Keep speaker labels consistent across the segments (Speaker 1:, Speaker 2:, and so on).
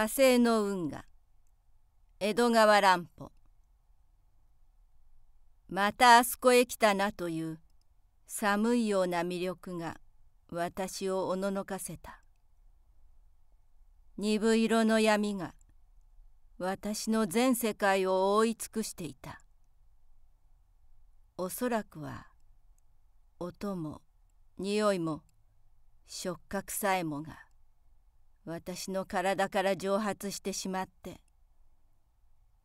Speaker 1: 火星の運河江戸川乱歩またあそこへ来たなという寒いような魅力が私をおののかせた鈍色の闇が私の全世界を覆い尽くしていたおそらくは音も匂いも触覚さえもが私の体から蒸発してしまって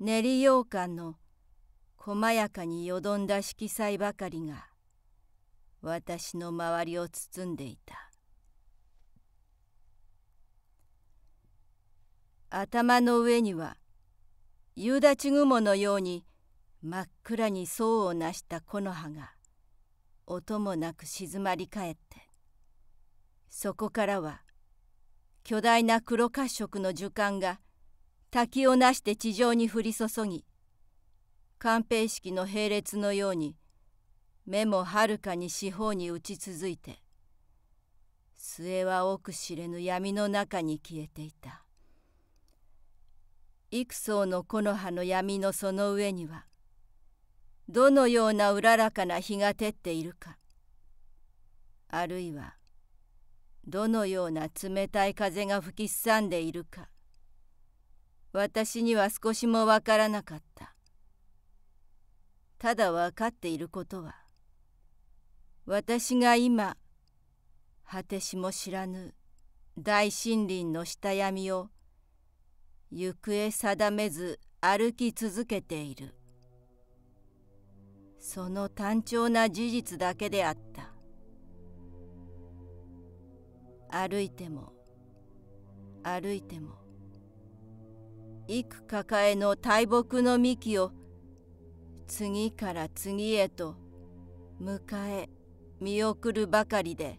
Speaker 1: 練り羊羹の細やかによどんだ色彩ばかりが私の周りを包んでいた頭の上には夕立雲のように真っ暗に層をなした木の葉が音もなく静まり返ってそこからは巨大な黒褐色の樹冠が滝をなして地上に降り注ぎ寛平式の並列のように目もはるかに四方に打ち続いて末は奥知れぬ闇の中に消えていた幾層の木の葉の闇のその上にはどのようなうららかな日が照っているかあるいはどのような冷たい風が吹きすさんでいるか私には少しもわからなかったただ分かっていることは私が今果てしも知らぬ大森林の下闇を行方定めず歩き続けているその単調な事実だけであった歩いても歩いても幾抱えの大木の幹を次から次へと迎え見送るばかりで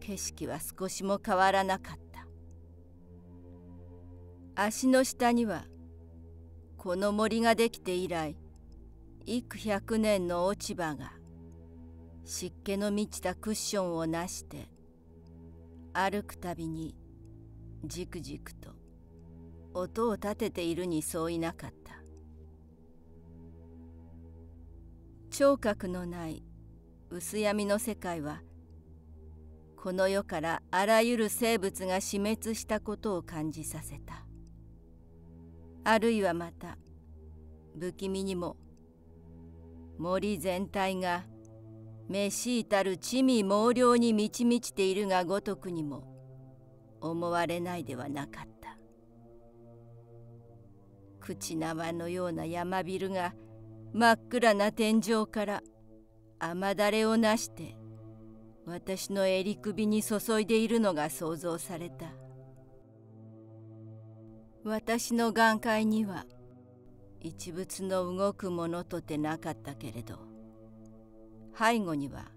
Speaker 1: 景色は少しも変わらなかった足の下にはこの森ができて以来幾百年の落ち葉が湿気の満ちたクッションをなして歩くたびにじくじくと音を立てているに相違なかった聴覚のない薄闇の世界はこの世からあらゆる生物が死滅したことを感じさせたあるいはまた不気味にも森全体がめしいたる地味猛量に満ち満ちているがごとくにも思われないではなかった口縄のような山ビルが真っ暗な天井から雨だれをなして私の襟首に注いでいるのが想像された私の眼界には一物の動くものとてなかったけれど背後には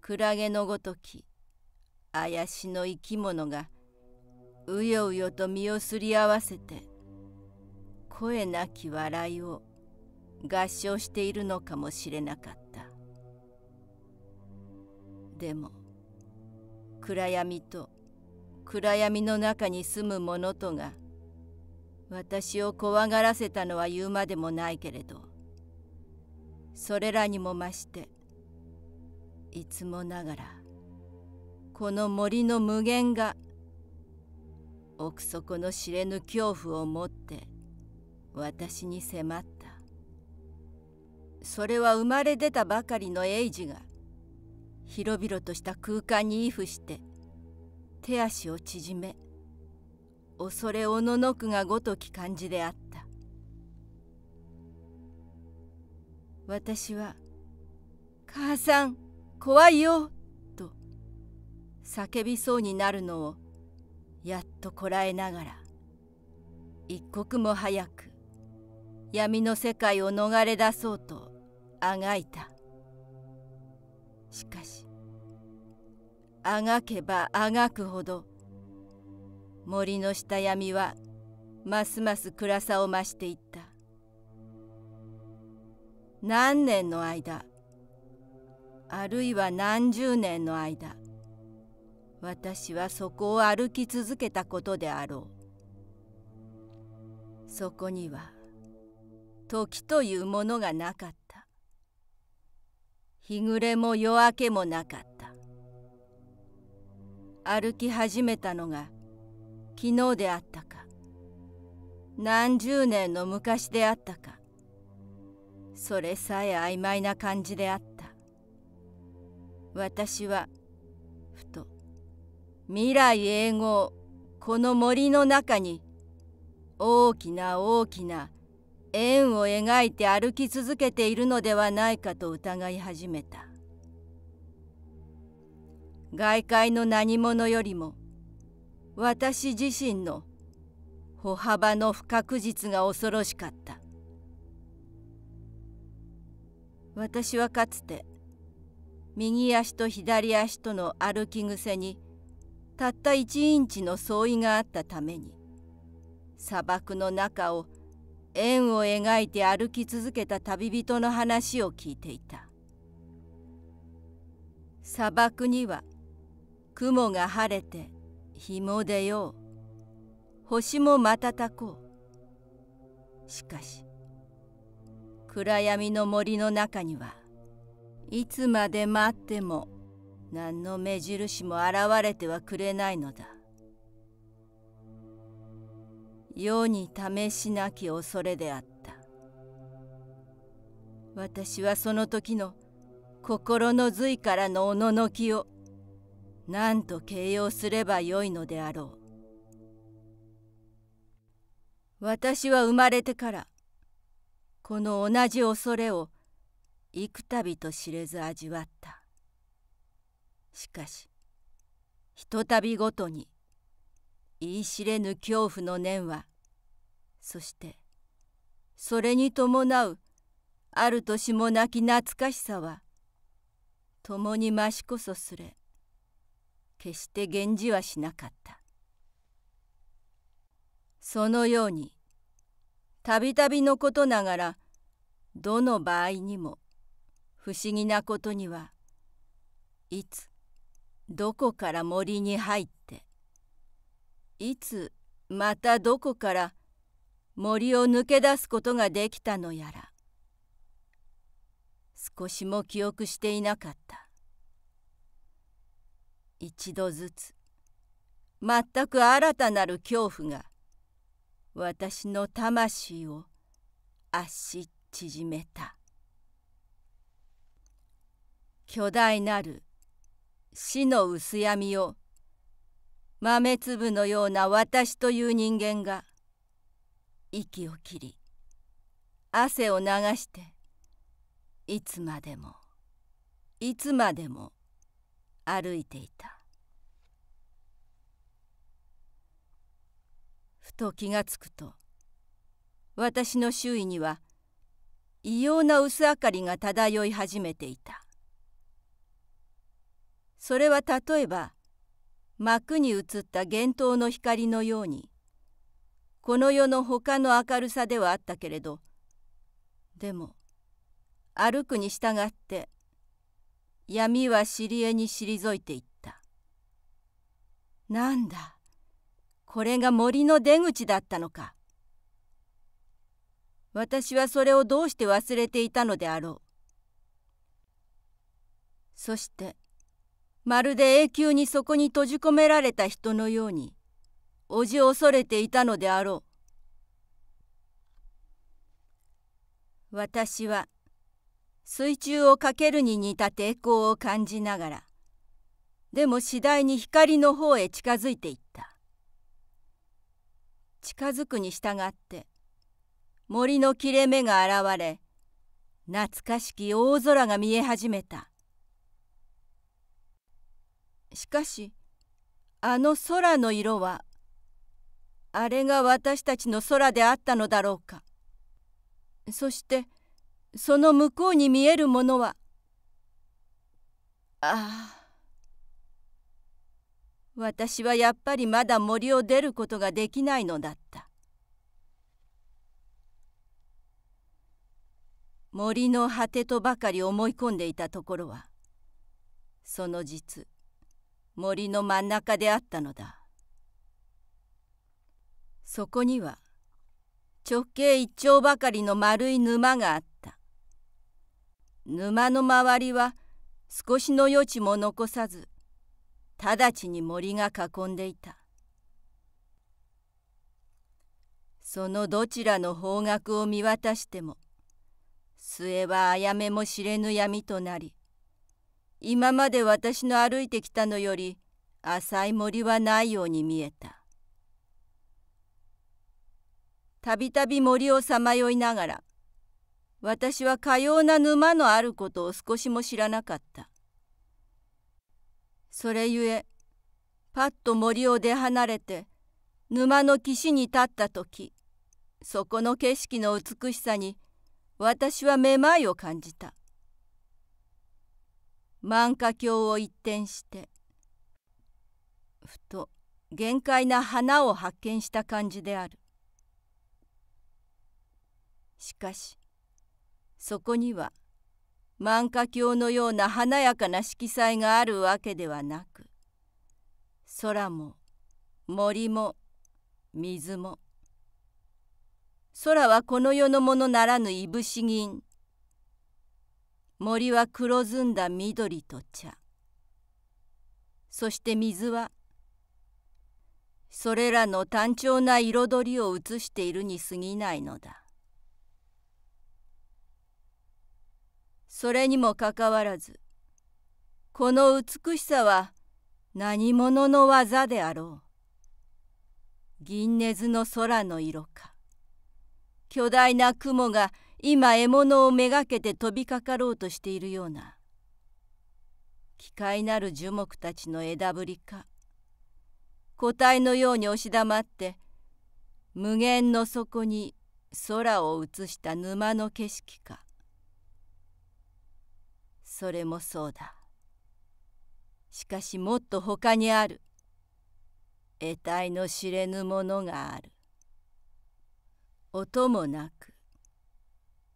Speaker 1: クラゲのごとき怪しの生き物がうようよと身をすり合わせて声なき笑いを合唱しているのかもしれなかったでも暗闇と暗闇の中に住む者とが私を怖がらせたのは言うまでもないけれどそれらにも増していつもながらこの森の無限が奥底の知れぬ恐怖を持って私に迫ったそれは生まれ出たばかりのエイジが広々とした空間に依附して手足を縮め恐れおののくがごとき感じであった私は「母さん怖いよ」と叫びそうになるのをやっとこらえながら一刻も早く闇の世界を逃れ出そうとあがいたしかしあがけばあがくほど森の下闇はますます暗さを増していった何年の間あるいは何十年の間私はそこを歩き続けたことであろうそこには時というものがなかった日暮れも夜明けもなかった歩き始めたのが昨日であったか何十年の昔であったかそれさえ曖昧な感じであった私はふと未来永劫この森の中に大きな大きな円を描いて歩き続けているのではないかと疑い始めた外界の何者よりも私自身の歩幅の不確実が恐ろしかった私はかつて右足と左足との歩き癖にたった1インチの相違があったために砂漠の中を円を描いて歩き続けた旅人の話を聞いていた砂漠には雲が晴れて日も出よう星も瞬こうしかし暗闇の森の中にはいつまで待っても何の目印も現れてはくれないのだ世に試しなき恐れであった私はその時の心の髄からのおののきを何と形容すればよいのであろう私は生まれてからこの同じ恐れを幾度と知れず味わったしかしひとたびごとに言い知れぬ恐怖の念はそしてそれに伴うある年もなき懐かしさは共に増しこそすれ決して源氏はしなかったそのようにたびたびのことながらどの場合にも不思議なことにはいつどこから森に入っていつまたどこから森を抜け出すことができたのやら少しも記憶していなかった一度ずつ全く新たなる恐怖が私の魂を圧し縮めた巨大なる死の薄闇を豆粒のような私という人間が息を切り汗を流していつまでもいつまでも歩いていた。と気がつくと私の周囲には異様な薄明かりが漂い始めていたそれは例えば幕に映った幻灯の光のようにこの世の他の明るさではあったけれどでも歩くに従って闇は知りえに退いていった。なんだこれが森の出口だったのか私はそれをどうして忘れていたのであろうそしてまるで永久にそこに閉じ込められた人のようにおじ恐れていたのであろう私は水中をかけるに似た抵抗を感じながらでも次第に光の方へ近づいていった近づくに従って森の切れ目が現れ懐かしき大空が見え始めたしかしあの空の色はあれが私たちの空であったのだろうかそしてその向こうに見えるものはああ私はやっぱりまだ森を出ることができないのだった森の果てとばかり思い込んでいたところはその実森の真ん中であったのだそこには直径一丁ばかりの丸い沼があった沼の周りは少しの余地も残さず直ちに森が囲んでいたそのどちらの方角を見渡しても末はあやめも知れぬ闇となり今まで私の歩いてきたのより浅い森はないように見えたたびたび森をさまよいながら私はかような沼のあることを少しも知らなかったそれゆえパッと森を出離れて沼の岸に立った時そこの景色の美しさに私はめまいを感じた万華鏡を一転してふと限界な花を発見した感じであるしかしそこには万華鏡のような華やかな色彩があるわけではなく空も森も水も空はこの世のものならぬいぶし銀森は黒ずんだ緑と茶そして水はそれらの単調な彩りを映しているに過ぎないのだそれにもかかわらずこの美しさは何者の技であろう銀根ズの空の色か巨大な雲が今獲物をめがけて飛びかかろうとしているような奇怪なる樹木たちの枝ぶりか個体のように押し黙って無限の底に空を映した沼の景色かそれもそうだしかしもっと他にある得体の知れぬものがある音もなく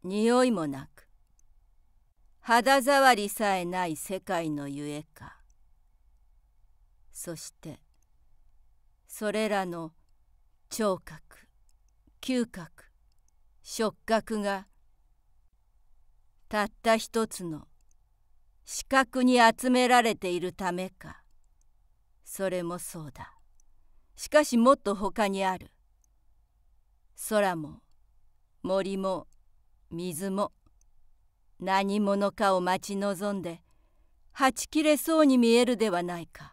Speaker 1: 匂いもなく肌触りさえない世界のゆえかそしてそれらの聴覚嗅覚触覚がたった一つの視覚に集められているためかそれもそうだしかしもっと他にある空も森も水も何者かを待ち望んではち切れそうに見えるではないか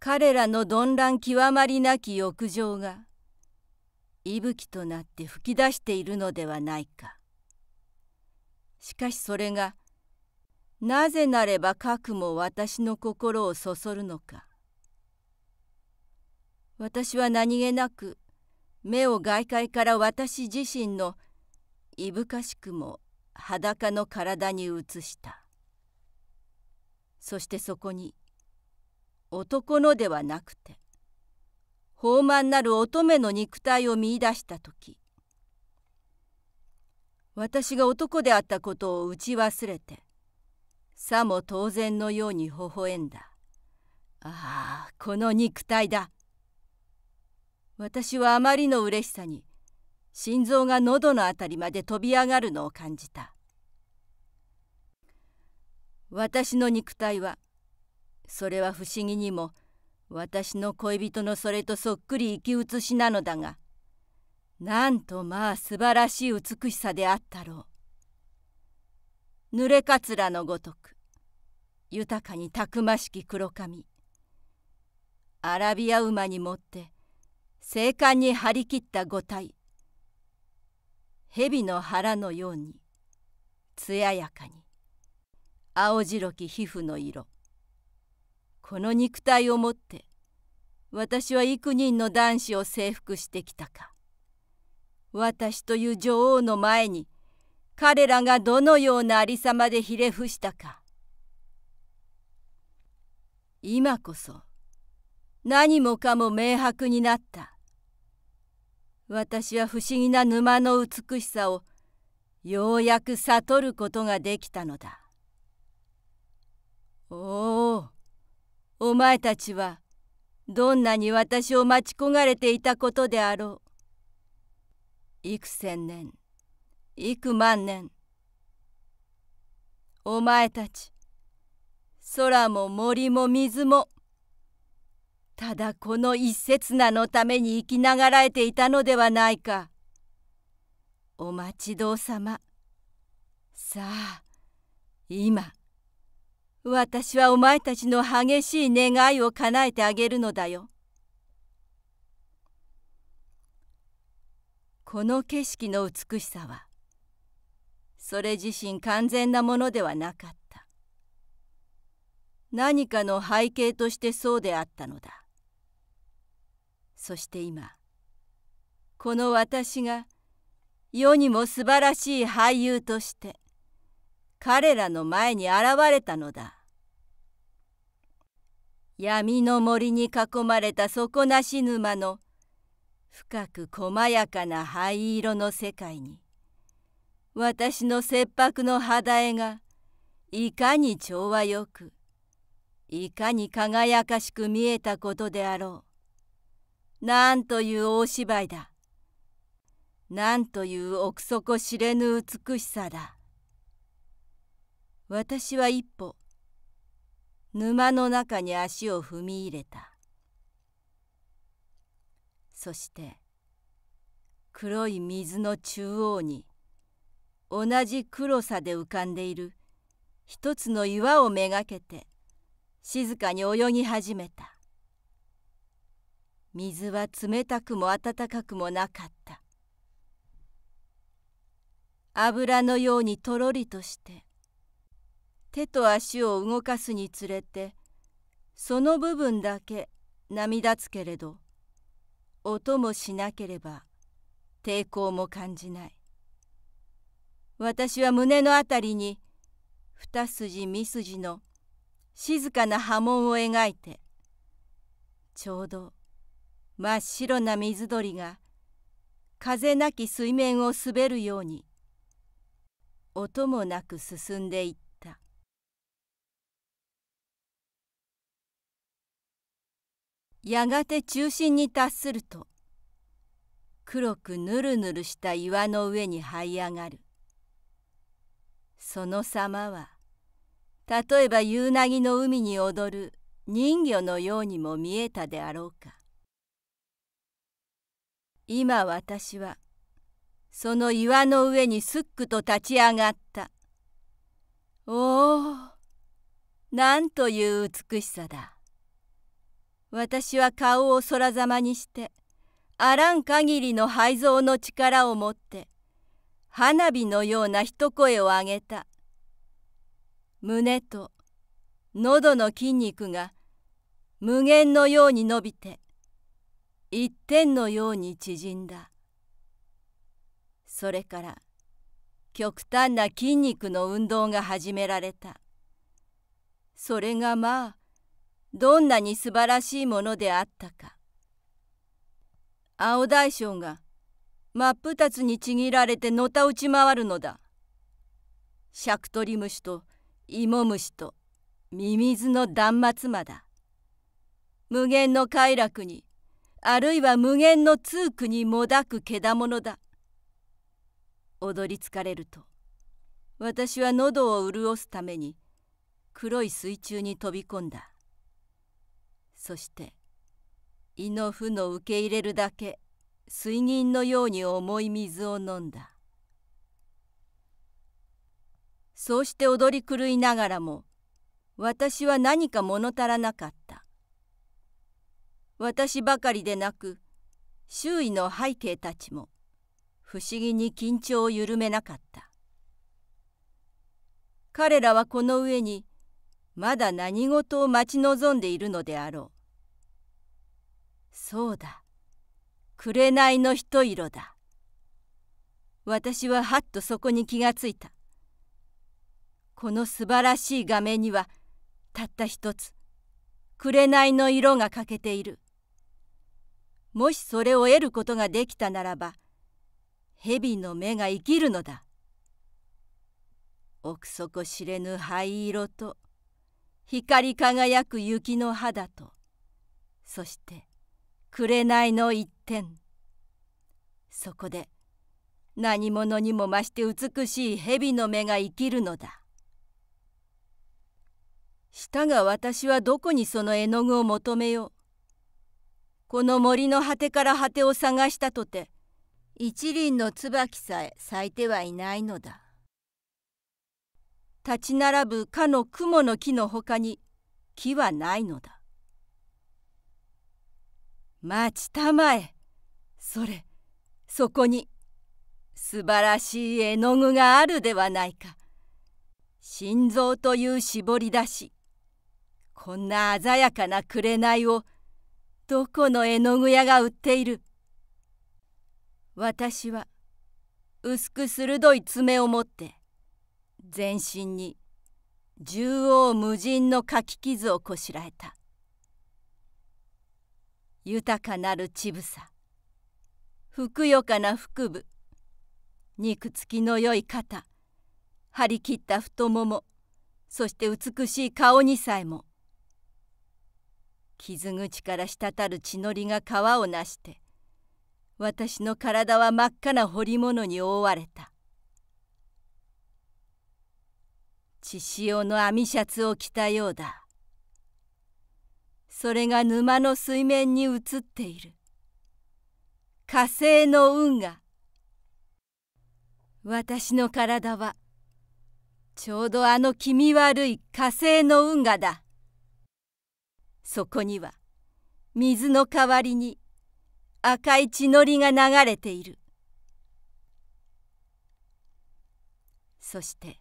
Speaker 1: 彼らの鈍乱極まりなき欲情が息吹となって吹き出しているのではないかしかしそれがなぜなれば核も私の心をそそるのか私は何気なく目を外界から私自身のいぶかしくも裸の体に移したそしてそこに男のではなくて豊満なる乙女の肉体を見いだした時私が男であったことを打ち忘れてさも当然のように微笑んだ。ああ、この肉体だ。私はあまりの嬉しさに心臓が喉のあたりまで飛び上がるのを感じた。私の肉体は、それは不思議にも私の恋人のそれとそっくり生き写しなのだが、なんとまあ素晴らしい美しさであったろう。濡れかつらのごとく豊かにたくましき黒髪アラビア馬に持って精悍に張り切った五体蛇の腹のように艶やかに青白き皮膚の色この肉体をもって私は幾人の男子を征服してきたか私という女王の前に彼らがどのようなありさまでひれ伏したか今こそ何もかも明白になった私は不思議な沼の美しさをようやく悟ることができたのだおおお前たちはどんなに私を待ち焦がれていたことであろう幾千年幾万年お前たち空も森も水もただこの一刹那のために生きながらえていたのではないかお待ちどうさまさあ今私はお前たちの激しい願いを叶えてあげるのだよこの景色の美しさはそれ自身完全なものではなかった何かの背景としてそうであったのだそして今この私が世にも素晴らしい俳優として彼らの前に現れたのだ闇の森に囲まれた底なし沼の深く細やかな灰色の世界に私の切迫の肌絵がいかに調和よくいかに輝かしく見えたことであろうなんという大芝居だなんという奥底知れぬ美しさだ私は一歩沼の中に足を踏み入れたそして黒い水の中央に同じ黒さで浮かんでいる一つの岩をめがけて静かに泳ぎ始めた水は冷たくも暖かくもなかった油のようにとろりとして手と足を動かすにつれてその部分だけ波立つけれど音もしなければ抵抗も感じない私は胸のあたりに二筋三筋の静かな波紋を描いてちょうど真っ白な水鳥が風なき水面を滑るように音もなく進んでいった。やがて中心に達すると黒くぬるぬるした岩の上に這い上がるその様は例えば夕凪の海に踊る人魚のようにも見えたであろうか今私はその岩の上にすっくと立ち上がったおおなんという美しさだ私は顔を空ざまにしてあらん限りの肺臓の力を持って花火のような一声を上げた。胸と喉の筋肉が無限のように伸びて一点のように縮んだ。それから極端な筋肉の運動が始められた。それがまあどんなに素晴らしいものであったか。青大将が真っ二つにちぎられてのたうち回るのだ。シャクトリムシとイモムシとミミズの断末魔だ。無限の快楽に、あるいは無限の通苦にもだく獣だ。踊り疲れると、私は喉を潤すために、黒い水中に飛び込んだ。そして、胃の負の受け入れるだけ水銀のように重い水を飲んだそうして踊り狂いながらも私は何か物足らなかった私ばかりでなく周囲の背景たちも不思議に緊張を緩めなかった彼らはこの上にまだ何事を待ち望んでいるのであろうそうだ紅の一色だ私ははっとそこに気がついたこの素晴らしい画面にはたった一つ紅の色が欠けているもしそれを得ることができたならば蛇の目が生きるのだ奥底知れぬ灰色と光り輝く雪の肌とそして紅の一点そこで何者にも増して美しい蛇の目が生きるのだしたが私はどこにその絵の具を求めようこの森の果てから果てを探したとて一輪の椿さえ咲いてはいないのだ立ち並ぶかの雲の木のほかに木はないのだ待ちたまえそれそこに素晴らしい絵の具があるではないか心臓という絞り出しこんな鮮やかな紅をどこの絵の具屋が売っている私は薄く鋭い爪を持って全身に縦横無尽の書き傷をこしらえた豊かなる乳房ふくよかな腹部肉つきのよい肩張り切った太ももそして美しい顔にさえも傷口から滴る血のりが川をなして私の体は真っ赤な彫り物に覆われた血潮の網シャツを着たようだそれが沼の水面に映っている火星の運河私の体はちょうどあの気味悪い火星の運河だそこには水の代わりに赤い血のりが流れているそして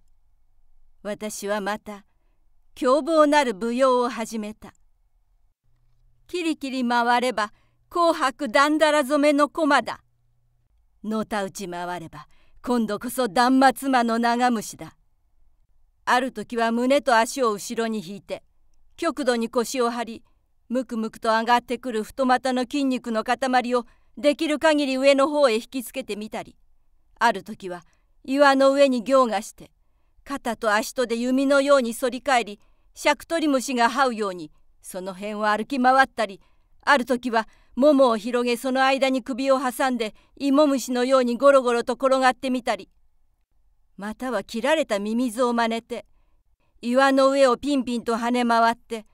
Speaker 1: 私はまた凶暴なる舞踊を始めたキリキリ回れば紅白だんだら染めの駒だ。のたうち回れば今度こそ断末魔の長虫だ。ある時は胸と足を後ろに引いて極度に腰を張りムクムクと上がってくる太股の筋肉の塊をできる限り上の方へ引きつけてみたりある時は岩の上に行がして肩と足とで弓のように反り返りしゃくとり虫が這うようにその辺を歩き回ったりある時はももを広げその間に首を挟んで芋虫のようにゴロゴロと転がってみたりまたは切られたミミズを真似て岩の上をピンピンと跳ね回って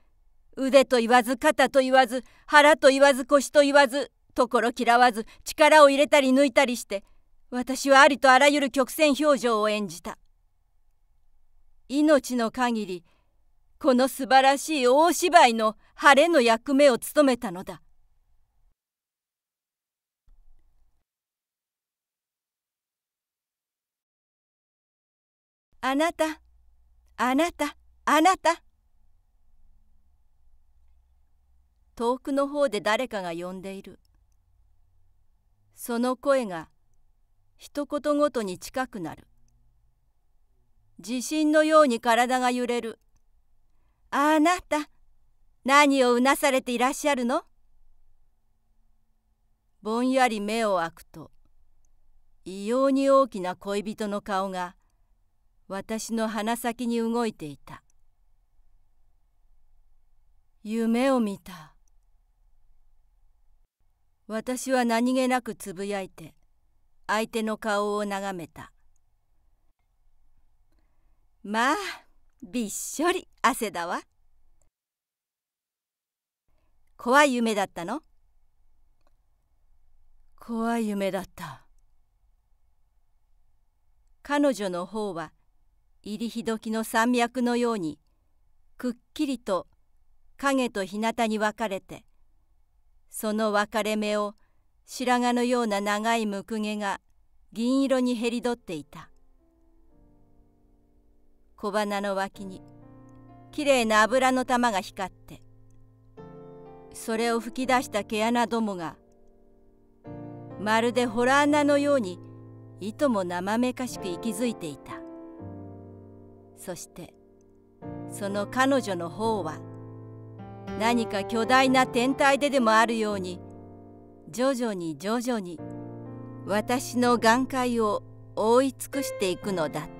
Speaker 1: 腕と言わず肩と言わず腹と言わず腰と言わずところ嫌わず力を入れたり抜いたりして私はありとあらゆる曲線表情を演じた命の限りこの素晴らしい大芝居の晴れの役目を務めたのだ「あなたあなたあなた」遠くの方で誰かが呼んでいるその声が一言ごとに近くなる地震のように体が揺れるあなた何をうなされていらっしゃるのぼんやり目を開くと異様に大きな恋人の顔が私の鼻先に動いていた夢を見た私は何気なくつぶやいて相手の顔を眺めたまあびっしょり汗だわ怖い夢だったの怖い夢だった彼女の方は入りひどきの山脈のようにくっきりと影と日向に分かれてその分かれ目を白髪のような長いムクゲが銀色にへりどっていた。小鼻の脇にきれいな油の玉が光ってそれを吹き出した毛穴どもがまるでほら穴のようにいとも生めかしく息づいていたそしてその彼女の方は何か巨大な天体ででもあるように徐々に徐々に私の眼界を覆い尽くしていくのだった